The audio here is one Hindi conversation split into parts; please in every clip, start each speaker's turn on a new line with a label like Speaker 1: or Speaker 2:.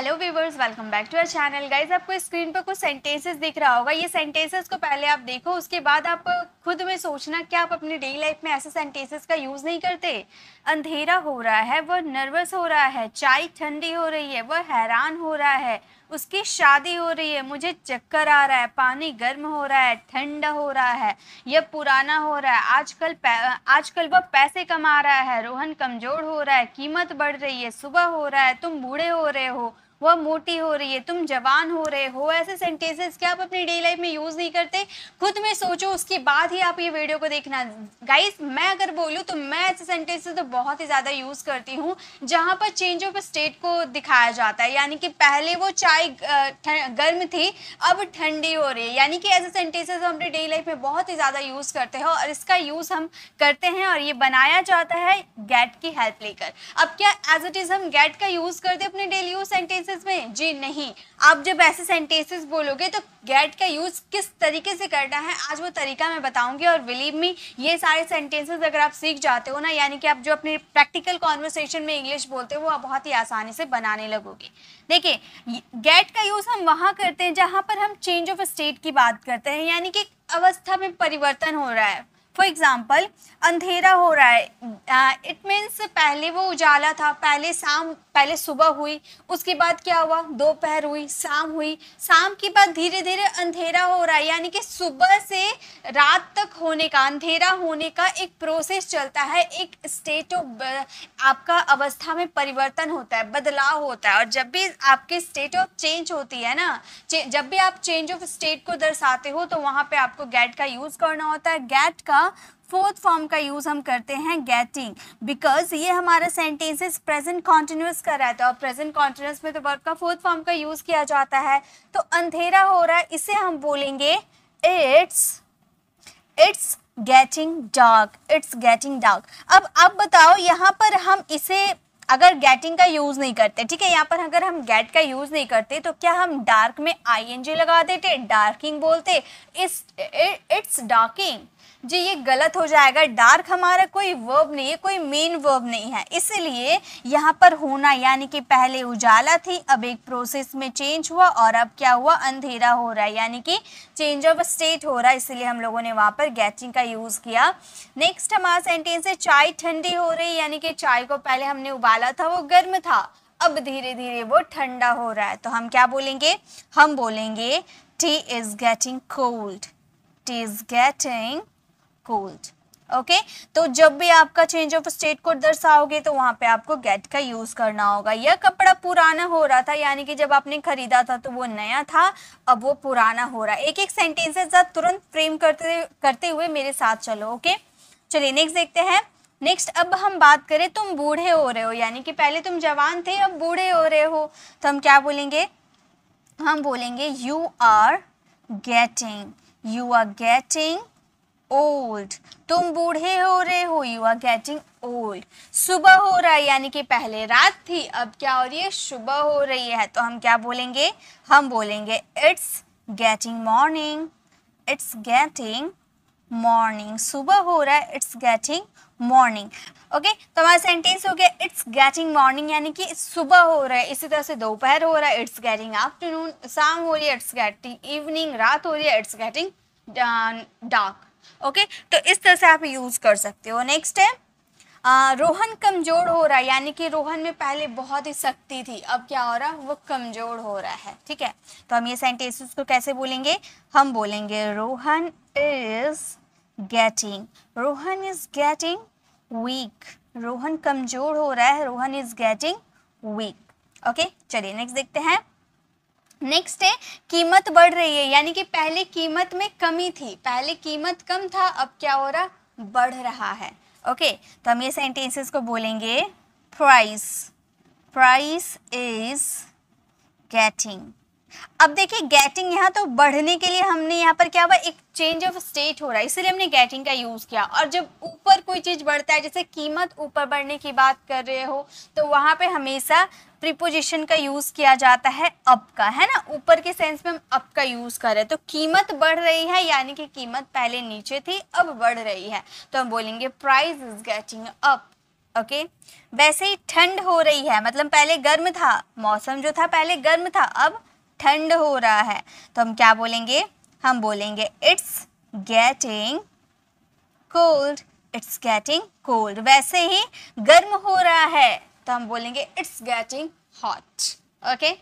Speaker 1: Hello viewers welcome back to our channel guys आपको स्क्रीन पर कुछ सेंटेंसेस दिख रहा होगा ये सेंटेंसेस को पहले आप देखो उसके बाद आप खुद में सोचना क्या आप अपनी डेली लाइफ में ऐसे सेंटेंसेस का यूज़ नहीं करते अंधेरा हो रहा है वह नर्वस हो रहा है चाय ठंडी हो रही है वह हैरान हो रहा है उसकी शादी हो रही है मुझे चक्कर आ रहा है पानी गर्म हो रहा है ठंडा हो रहा है यह पुराना हो रहा है आजकल आजकल वह पैसे कमा रहा है रोहन कमज़ोर हो रहा है कीमत बढ़ रही है सुबह हो रहा है तुम बूढ़े हो रहे हो वह मोटी हो रही है तुम जवान हो रहे हो ऐसे सेंटेंसेस क्या आप अपनी डेली लाइफ में यूज नहीं करते खुद में सोचो उसके बाद ही आप ये वीडियो को देखना गाइस मैं अगर बोलूँ तो मैं ऐसे सेंटेंसेस तो बहुत ही ज़्यादा यूज करती हूँ जहाँ पर चेंज ऑफ स्टेट को दिखाया जाता है यानी कि पहले वो चाय गर्म थी अब ठंडी हो रही है यानी कि ऐसे सेंटेंसेस हम अपनी डेली लाइफ में बहुत ही ज़्यादा यूज़ करते हैं और इसका यूज़ हम करते हैं और ये बनाया जाता है गेट की हेल्प लेकर अब क्या एज इट इज़ हम गेट का यूज़ करते अपने डेली यूज सेंटेंसेस सेंटेंसेस में जी नहीं आप जब ऐसे सेंटेंसेस बोलोगे तो गेट का यूज़ किस तरीके से करना है आज वो तरीका मैं बताऊंगी और बिलीव मी ये सारे सेंटेंसेस अगर आप सीख जाते हो ना यानी कि आप जो अपने प्रैक्टिकल कॉन्वर्सेशन में इंग्लिश बोलते हो वो आप बहुत ही आसानी से बनाने लगोगे देखिए गेट का यूज़ हम वहां करते हैं जहां पर हम चेंज ऑफ स्टेट की बात करते हैं यानी कि अवस्था में परिवर्तन हो रहा है फॉर एग्जाम्पल अंधेरा हो रहा है इट मीन्स पहले वो उजाला था पहले शाम पहले सुबह हुई उसके बाद क्या हुआ दोपहर हुई शाम हुई शाम के बाद धीरे धीरे अंधेरा हो रहा है यानी कि सुबह से रात तक होने का अंधेरा होने का एक प्रोसेस चलता है एक स्टेट ऑफ आपका अवस्था में परिवर्तन होता है बदलाव होता है और जब भी आपके स्टेट ऑफ चेंज होती है ना जब भी आप चेंज ऑफ स्टेट को दर्शाते हो तो वहाँ पे आपको गैट का यूज़ करना होता है गैट का फोर्थ फॉर्म का यूज़ हम करते हैं गेटिंग बिकॉज ये हमारा सेंटेंसेस प्रेजेंट कॉन्टिन्यूस कर रहा था और प्रेजेंट कॉन्टिन्यूस में तो वर्ब का फोर्थ फॉर्म का यूज़ किया जाता है तो अंधेरा हो रहा है इसे हम बोलेंगे it's it's getting dark it's getting dark अब अब बताओ यहाँ पर हम इसे अगर गेटिंग का यूज़ नहीं करते ठीक है यहाँ पर अगर हम गेट का यूज़ नहीं करते तो क्या हम डार्क में आई लगा देते डार्किंग बोलते इट्स डार्किंग जी ये गलत हो जाएगा डार्क हमारा कोई वर्ब नहीं है कोई मेन वर्ब नहीं है इसलिए यहाँ पर होना यानी कि पहले उजाला थी अब एक प्रोसेस में चेंज हुआ और अब क्या हुआ अंधेरा हो रहा है यानी कि चेंज ऑफ स्टेट हो रहा है इसलिए हम लोगों ने वहाँ पर गैचिंग का यूज़ किया नेक्स्ट हमारा सेंटेंस है चाय ठंडी हो रही यानी कि चाय को पहले हमने उबाला था वो गर्म था अब धीरे धीरे वो ठंडा हो रहा है तो हम क्या बोलेंगे हम बोलेंगे tea is getting cold tea is getting cold okay तो जब भी आपका चेंज ऑफ स्टेट कोड दर्शाओगे तो वहां पे आपको गेट का यूज़ करना होगा यह कपड़ा पुराना हो रहा था यानी कि जब आपने खरीदा था तो वो नया था अब वो पुराना हो रहा है एक एक सेंटेंसेस तुरंत फ्रेम करते करते हुए मेरे साथ चलो ओके चलिए नेक्स्ट देखते हैं नेक्स्ट अब हम बात करें तुम बूढ़े हो रहे हो यानी कि पहले तुम जवान थे अब बूढ़े हो रहे हो तो हम क्या बोलेंगे हम बोलेंगे you are getting you are getting old तुम बूढ़े हो रहे हो यू आर गेटिंग ओल्ड सुबह हो रहा है यानी कि पहले रात थी अब क्या हो रही है सुबह हो रही है तो हम क्या बोलेंगे हम बोलेंगे it's getting morning it's getting morning सुबह हो रहा है इट्स गेटिंग मॉर्निंग ओके तो हमारा सेंटेंस हो गया इट्स गेटिंग मॉर्निंग यानी कि सुबह हो रहा है इसी तरह से दोपहर हो रहा है इट्स गेटिंग आफ्टरनून शाम हो रही है इट्स गेटिंग इवनिंग रात हो रही है इट्स गेटिंग डार्क ओके तो इस तरह से आप यूज़ कर सकते हो नेक्स्ट है आ, रोहन कमज़ोर हो रहा है यानी कि रोहन में पहले बहुत ही सख्ती थी अब क्या हो रहा है वो कमज़ोर हो रहा है ठीक है तो हम ये सेंटेंस को कैसे बोलेंगे हम बोलेंगे Rohan is getting Rohan is getting weak Rohan कमज़ोर हो रहा है Rohan is getting weak okay चलिए नेक्स्ट देखते हैं नेक्स्ट है कीमत बढ़ रही है यानी कि पहले कीमत में कमी थी पहले कीमत कम था अब क्या हो रहा बढ़ रहा है ओके okay, तो हम ये सेंटेंसेस को बोलेंगे प्राइस प्राइस इज गेटिंग अब देखिए गेटिंग यहाँ तो बढ़ने के लिए हमने यहाँ पर क्या हुआ एक चेंज ऑफ स्टेट हो रहा है इसीलिए हमने गेटिंग का यूज किया और जब ऊपर कोई चीज बढ़ता है जैसे कीमत ऊपर बढ़ने की बात कर रहे हो तो वहां पे हमेशा प्रिपोजिशन का यूज किया जाता है अप का है ना ऊपर के सेंस में हम अप का यूज कर रहे हैं तो कीमत बढ़ रही है यानी कि कीमत पहले नीचे थी अब बढ़ रही है तो हम बोलेंगे price is getting up okay okay? वैसे ही ठंड हो रही है मतलब पहले गर्म था मौसम जो था पहले गर्म था अब ठंड हो रहा है तो हम क्या बोलेंगे हम बोलेंगे it's getting cold it's getting cold वैसे ही गर्म हो रहा है तो हम बोलेंगे इट्स गेटिंग हॉट ओके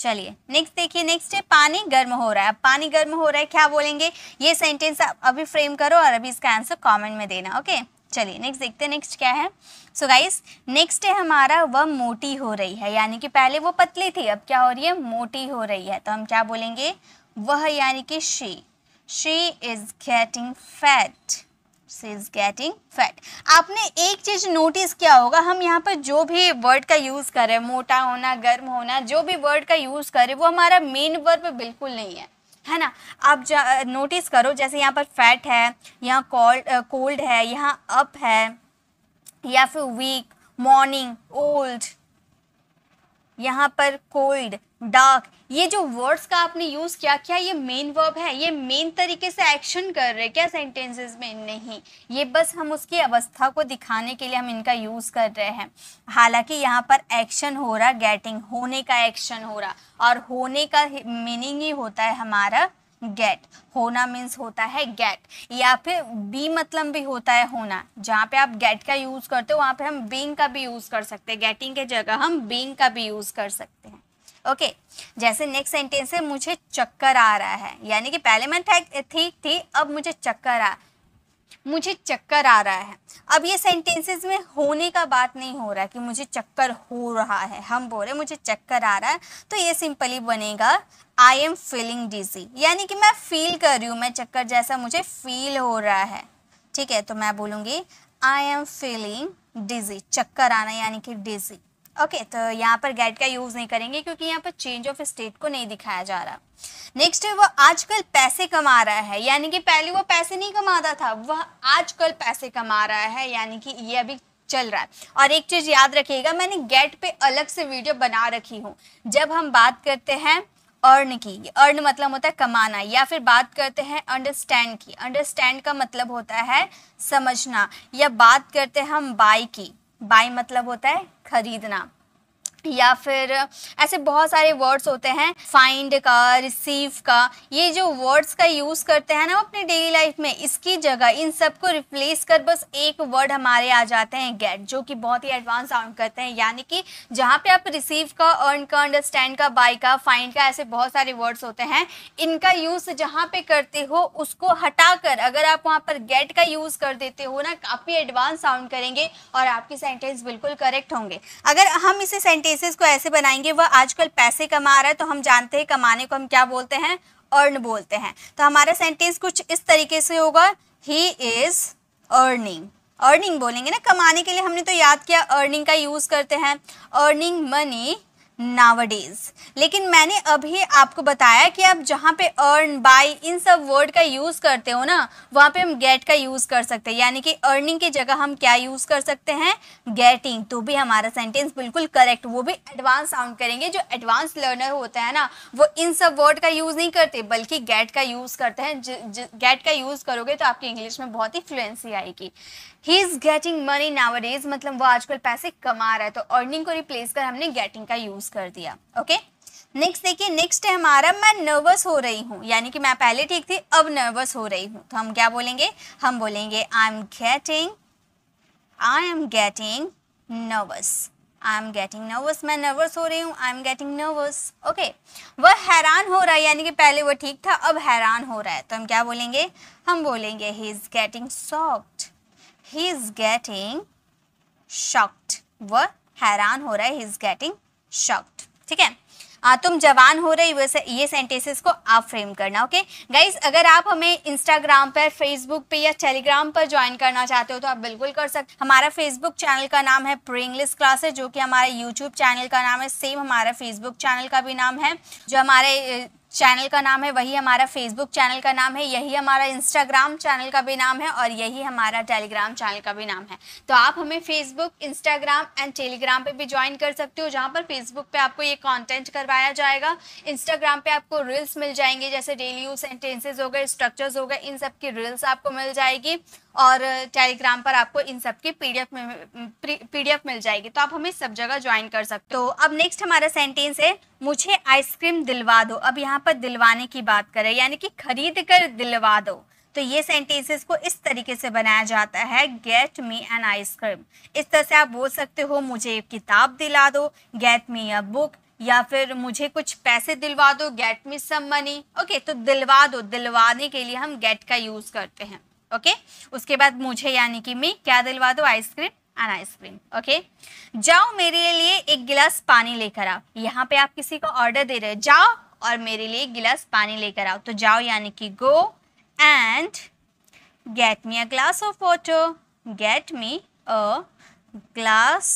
Speaker 1: चलिए नेक्स्ट देखिए नेक्स्ट है पानी गर्म हो रहा है पानी गर्म हो रहा है क्या बोलेंगे ये सेंटेंस आप अभी फ्रेम करो और अभी इसका आंसर कमेंट में देना ओके okay? चलिए नेक्स्ट देखते हैं नेक्स्ट क्या है सो गाइस नेक्स्ट है हमारा वह मोटी हो रही है यानी कि पहले वो पतली थी अब क्या हो रही है मोटी हो रही है तो हम क्या बोलेंगे वह यानी कि she she is getting fat she is getting fat आपने एक चीज नोटिस किया होगा हम यहाँ पर जो भी वर्ड का यूज़ करें मोटा होना गर्म होना जो भी वर्ड का यूज़ करें वो हमारा मेन वर्ब बिल्कुल नहीं है है ना आप नोटिस करो जैसे यहाँ पर फैट है यहाँ कोल्ड कोल्ड है यहाँ अप है या फिर वीक मॉर्निंग ओल्ड यहाँ पर कोल्ड डार्क ये जो वर्ड्स का आपने यूज किया क्या ये मेन वर्ब है ये मेन तरीके से एक्शन कर रहे क्या सेंटेंसेस में नहीं ये बस हम उसकी अवस्था को दिखाने के लिए हम इनका यूज कर रहे हैं हालांकि यहाँ पर एक्शन हो रहा गेटिंग होने का एक्शन हो रहा और होने का मीनिंग ही होता है हमारा गेट होना मीन्स होता है गेट या फिर बी मतलब भी होता है होना जहाँ पे आप गेट का यूज़ करते हो वहाँ पे हम बींग का भी यूज़ कर सकते हैं गेटिंग के जगह हम बींग का भी यूज़ कर सकते हैं ओके जैसे नेक्स्ट सेंटेंस है मुझे चक्कर आ रहा है यानी कि पहले मैं ठीक थी अब मुझे चक्कर आ मुझे चक्कर आ रहा है अब ये सेंटेंसेस में होने का बात नहीं हो रहा है कि मुझे चक्कर हो रहा है हम बोल रहे मुझे चक्कर आ रहा है तो ये सिंपली बनेगा आई एम फीलिंग डिजी यानी कि मैं फील कर रही हूँ मैं चक्कर जैसा मुझे फील हो रहा है ठीक है तो मैं बोलूँगी आई एम फीलिंग डिजी चक्कर आना यानी कि डिजी ओके तो यहाँ पर गेट का यूज़ नहीं करेंगे क्योंकि यहाँ पर चेंज ऑफ स्टेट को नहीं दिखाया जा रहा नेक्स्ट है वो आजकल पैसे कमा रहा है यानी कि पहले वो पैसे नहीं कमाता था वह आजकल पैसे कमा रहा है यानी कि ये अभी चल रहा है और एक चीज़ याद रखिएगा मैंने गेट पे अलग से वीडियो बना रखी हूँ जब हम बात करते हैं अर्न की अर्न मतलब होता है कमाना या फिर बात करते हैं अंडरस्टैंड की अंडरस्टैंड का मतलब होता है समझना या बात करते हैं हम बाई की बाई मतलब होता है खरीदना या फिर ऐसे बहुत सारे वर्ड्स होते हैं फाइंड का रिसीव का ये जो वर्ड्स का यूज़ करते हैं ना अपने डेली लाइफ में इसकी जगह इन सब को रिप्लेस कर बस एक वर्ड हमारे आ जाते हैं गेट जो कि बहुत ही एडवांस साउंड करते हैं यानी कि जहाँ पे आप रिसीव का अर्न का अंडरस्टैंड का बाय का फाइंड का ऐसे बहुत सारे वर्ड्स होते हैं इनका यूज़ जहाँ पे करते हो उसको हटा कर अगर आप वहाँ पर गेट का यूज़ कर देते हो ना काफ़ी एडवांस साउंड करेंगे और आपके सेंटेंस बिल्कुल करेक्ट होंगे अगर हम इसे सेंटेंस केसेस को ऐसे बनाएंगे वह आजकल पैसे कमा रहा है तो हम जानते हैं कमाने को हम क्या बोलते हैं अर्न बोलते हैं तो हमारा सेंटेंस कुछ इस तरीके से होगा ही इज़ अर्निंग अर्निंग बोलेंगे ना कमाने के लिए हमने तो याद किया अर्निंग का यूज़ करते हैं अर्निंग मनी नावडेज लेकिन मैंने अभी आपको बताया कि आप जहाँ पे अर्न बाई इन सब वर्ड का यूज़ करते हो ना वहाँ पे हम गेट का यूज़ कर सकते हैं यानी कि अर्निंग की जगह हम क्या यूज़ कर सकते हैं गेटिंग तो भी हमारा सेंटेंस बिल्कुल करेक्ट वो भी एडवांस साउंड करेंगे जो एडवांस लर्नर होता है ना वो इन सब वर्ड का यूज़ नहीं करते बल्कि गेट का यूज़ करते हैं गेट का यूज़ करोगे तो आपकी इंग्लिश में बहुत ही फ्लुएंसी आएगी he is getting money nowadays मतलब वो आजकल पैसे कमा रहा है तो अर्निंग को रिप्लेस कर हमने गेटिंग का यूज कर दिया ओके नेक्स्ट देखिए नेक्स्ट है हमारा मैं नर्वस हो रही हूँ यानी कि मैं पहले ठीक थी अब नर्वस हो रही हूँ तो हम क्या बोलेंगे हम बोलेंगे I am getting I am getting nervous I am getting nervous मैं नर्वस हो रही हूँ I am getting nervous okay वह हैरान हो रहा है यानी कि पहले वो ठीक था अब हैरान हो रहा है तो हम क्या बोलेंगे हम बोलेंगे he is getting soft he is getting shocked वह हैरान हो रहा है ही इज गेटिंग शॉक्ड ठीक है आ, तुम जवान हो रहे हो ये सेंटेंसेस को आप फ्रेम करना ओके गाइज अगर आप हमें इंस्टाग्राम पर फेसबुक पे या टेलीग्राम पर ज्वाइन करना चाहते हो तो आप बिल्कुल कर सकते हमारा फेसबुक चैनल का नाम है प्री इंग्लिश क्लासेस जो कि हमारे यूट्यूब चैनल का नाम है सेम हमारा फेसबुक चैनल का भी नाम है जो हमारे चैनल का नाम है वही हमारा फेसबुक चैनल का नाम है यही हमारा इंस्टाग्राम चैनल का भी नाम है और यही हमारा टेलीग्राम चैनल का भी नाम है तो आप हमें फेसबुक इंस्टाग्राम एंड टेलीग्राम पे भी ज्वाइन कर सकते हो जहाँ पर फेसबुक पे आपको ये कंटेंट करवाया जाएगा इंस्टाग्राम पे आपको रील्स मिल जाएंगे जैसे डेली यूज सेंटेंसेज हो गए स्ट्रक्चर्स हो गए इन सब की रील्स आपको मिल जाएगी और टेलीग्राम पर आपको इन सब की पीडीएफ पीडीएफ मिल जाएगी तो आप हमें सब जगह ज्वाइन कर सकते हो तो अब नेक्स्ट हमारा सेंटेंस है मुझे आइसक्रीम दिलवा दो अब यहाँ पर दिलवाने की बात करें यानी कि खरीद कर दिलवा दो तो ये सेंटेंसेस को इस तरीके से बनाया जाता है गेट मी एन आइसक्रीम इस तरह से आप बोल सकते हो मुझे एक किताब दिला दो गेट मी अ बुक या फिर मुझे कुछ पैसे दिलवा दो get me some money okay तो दिलवा दो दिलवाने के लिए हम गेट का यूज़ करते हैं ओके उसके बाद मुझे यानी कि मैं क्या दिलवा दो आइसक्रीम एंड आइसक्रीम ओके जाओ मेरे लिए एक गिलास पानी लेकर आओ यहाँ पे आप किसी को ऑर्डर दे रहे हो जाओ और मेरे लिए एक गिलास पानी लेकर आओ तो जाओ यानी कि go and get me a glass of water get me a glass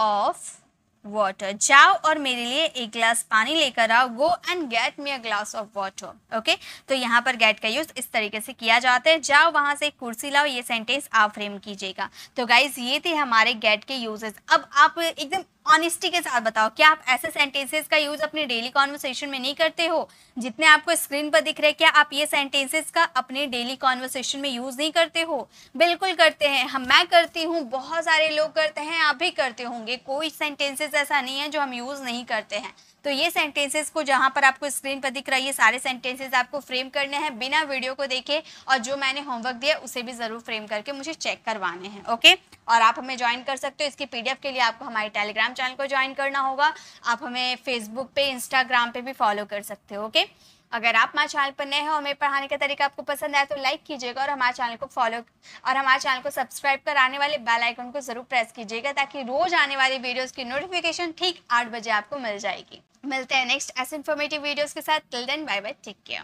Speaker 1: of water जाओ और मेरे लिए एक ग्लास पानी लेकर आओ go and get me a glass of water okay तो यहाँ पर गेट का यूज इस तरीके से किया जाता है जाओ वहां से कुर्सी लाओ ये सेंटेंस आप फ्रेम कीजिएगा तो गाइज ये थे हमारे गेट के यूजेस अब आप एकदम ऑनेस्टी के साथ बताओ क्या आप ऐसे सेंटेंसेस का यूज अपने डेली कॉन्वर्सेशन में नहीं करते हो जितने आपको स्क्रीन पर दिख रहे क्या आप ये सेंटेंसेस का अपने डेली कॉन्वर्सेशन में यूज नहीं करते हो बिल्कुल करते हैं हम मैं करती हूँ बहुत सारे लोग करते हैं आप भी करते होंगे कोई सेंटेंसेस ऐसा नहीं है जो हम यूज नहीं करते हैं तो ये सेंटेंसेस को जहाँ पर आपको स्क्रीन पर दिख रहा है ये सारे सेंटेंसेस आपको फ्रेम करने हैं बिना वीडियो को देखे और जो मैंने होमवर्क दिया उसे भी ज़रूर फ्रेम करके मुझे चेक करवाने हैं ओके और आप हमें ज्वाइन कर सकते हो इसकी पीडीएफ के लिए आपको हमारे टेलीग्राम चैनल को ज्वाइन करना होगा आप हमें फेसबुक पे इंस्टाग्राम पे भी फॉलो कर सकते हो ओके अगर आप हमारे चैनल पर नए हो हमें पढ़ाने का तरीका आपको पसंद आया तो लाइक कीजिएगा और हमारे चैनल को फॉलो और हमारे चैनल को सब्सक्राइब कर आने वाले बेल आइकन को जरूर प्रेस कीजिएगा ताकि रोज आने वाली वीडियोस की नोटिफिकेशन ठीक आठ बजे आपको मिल जाएगी मिलते हैं नेक्स्ट ऐसे इन्फॉर्मेटिव वीडियोस के साथ till then bye bye take care